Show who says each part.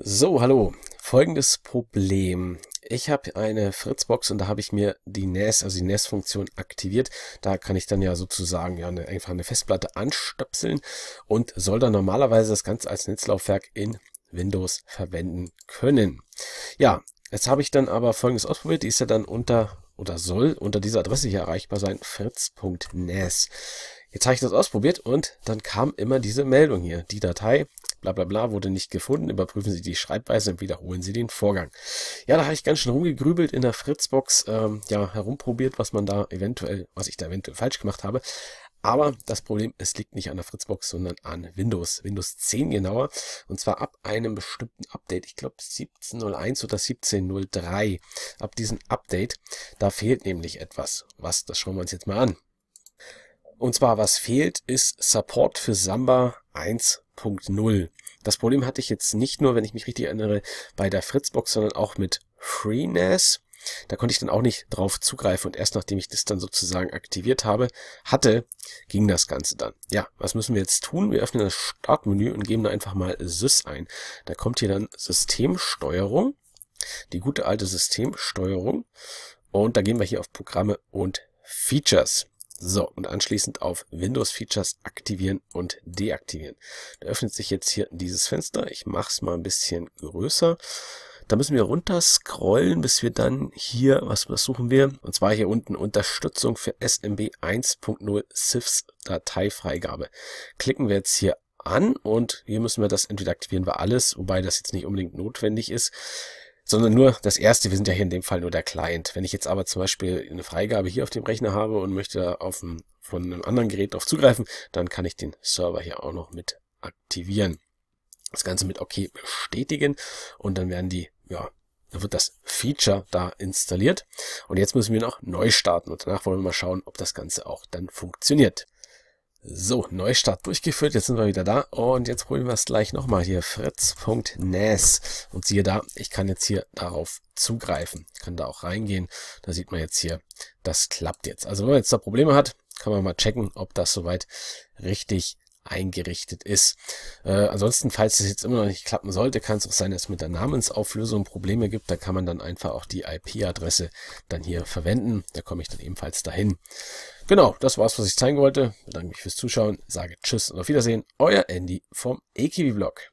Speaker 1: So, hallo. Folgendes Problem. Ich habe eine Fritzbox und da habe ich mir die NAS, e also die NAS-Funktion e aktiviert. Da kann ich dann ja sozusagen ja eine, einfach eine Festplatte anstöpseln und soll dann normalerweise das Ganze als Netzlaufwerk in Windows verwenden können. Ja, jetzt habe ich dann aber Folgendes ausprobiert. Die ist ja dann unter oder soll unter dieser Adresse hier erreichbar sein, fritz.nes. Jetzt habe ich das ausprobiert und dann kam immer diese Meldung hier. Die Datei, bla bla bla, wurde nicht gefunden. Überprüfen Sie die Schreibweise und wiederholen Sie den Vorgang. Ja, da habe ich ganz schön rumgegrübelt in der Fritzbox, ähm, ja, herumprobiert, was man da eventuell, was ich da eventuell falsch gemacht habe. Aber das Problem, es liegt nicht an der Fritzbox, sondern an Windows. Windows 10 genauer. Und zwar ab einem bestimmten Update. Ich glaube 17.01 oder 17.03. Ab diesem Update, da fehlt nämlich etwas. Was, das schauen wir uns jetzt mal an. Und zwar, was fehlt, ist Support für Samba 1.0. Das Problem hatte ich jetzt nicht nur, wenn ich mich richtig erinnere, bei der Fritzbox, sondern auch mit FreeNAS. Da konnte ich dann auch nicht drauf zugreifen und erst nachdem ich das dann sozusagen aktiviert habe, hatte, ging das Ganze dann. Ja, was müssen wir jetzt tun? Wir öffnen das Startmenü und geben da einfach mal Sys ein. Da kommt hier dann Systemsteuerung, die gute alte Systemsteuerung. Und da gehen wir hier auf Programme und Features. So, und anschließend auf Windows Features aktivieren und deaktivieren. Da öffnet sich jetzt hier dieses Fenster. Ich mache es mal ein bisschen größer. Da müssen wir runter scrollen, bis wir dann hier, was was suchen wir? Und zwar hier unten Unterstützung für SMB 1.0 SIFs Dateifreigabe. Klicken wir jetzt hier an und hier müssen wir das entweder aktivieren wir alles, wobei das jetzt nicht unbedingt notwendig ist sondern nur das erste, wir sind ja hier in dem Fall nur der Client. Wenn ich jetzt aber zum Beispiel eine Freigabe hier auf dem Rechner habe und möchte auf dem, von einem anderen Gerät darauf zugreifen, dann kann ich den Server hier auch noch mit aktivieren das Ganze mit OK bestätigen und dann werden die, ja, dann wird das Feature da installiert. Und jetzt müssen wir noch neu starten und danach wollen wir mal schauen, ob das Ganze auch dann funktioniert. So, Neustart durchgeführt, jetzt sind wir wieder da und jetzt probieren wir es gleich nochmal hier, fritz.nas und siehe da, ich kann jetzt hier darauf zugreifen, ich kann da auch reingehen, da sieht man jetzt hier, das klappt jetzt. Also wenn man jetzt da Probleme hat, kann man mal checken, ob das soweit richtig eingerichtet ist. Äh, ansonsten, falls es jetzt immer noch nicht klappen sollte, kann es auch sein, dass es mit der Namensauflösung Probleme gibt. Da kann man dann einfach auch die IP-Adresse dann hier verwenden. Da komme ich dann ebenfalls dahin. Genau, das war's, was ich zeigen wollte. Ich bedanke mich fürs Zuschauen, sage Tschüss und auf Wiedersehen. Euer Andy vom eKiwi-Blog.